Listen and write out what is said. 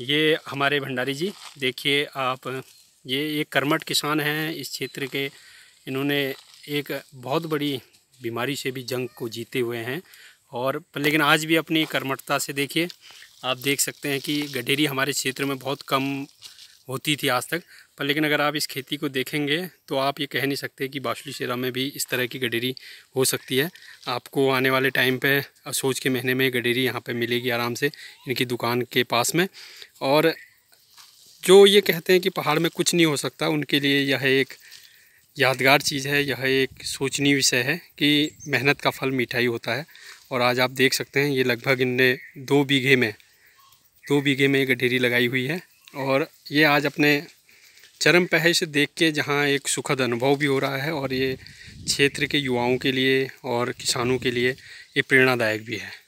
ये हमारे भंडारी जी देखिए आप ये एक कर्मठ किसान हैं इस क्षेत्र के इन्होंने एक बहुत बड़ी बीमारी से भी जंग को जीते हुए हैं और लेकिन आज भी अपनी कर्मठता से देखिए आप देख सकते हैं कि गडेरी हमारे क्षेत्र में बहुत कम होती थी आज तक पर लेकिन अगर आप इस खेती को देखेंगे तो आप ये कह नहीं सकते कि बाशुली शेरा में भी इस तरह की गडेरी हो सकती है आपको आने वाले टाइम पे सोच के महीने में गडेरी यहाँ पे मिलेगी आराम से इनकी दुकान के पास में और जो ये कहते हैं कि पहाड़ में कुछ नहीं हो सकता उनके लिए यह एक यादगार चीज़ है यह एक सोचनीय विषय है कि मेहनत का फल मीठा ही होता है और आज आप देख सकते हैं ये लगभग इनने दो बीघे में दो बीघे में गडेरी लगाई हुई है और ये आज अपने चरम पहश देख के जहाँ एक सुखद अनुभव भी हो रहा है और ये क्षेत्र के युवाओं के लिए और किसानों के लिए ये प्रेरणादायक भी है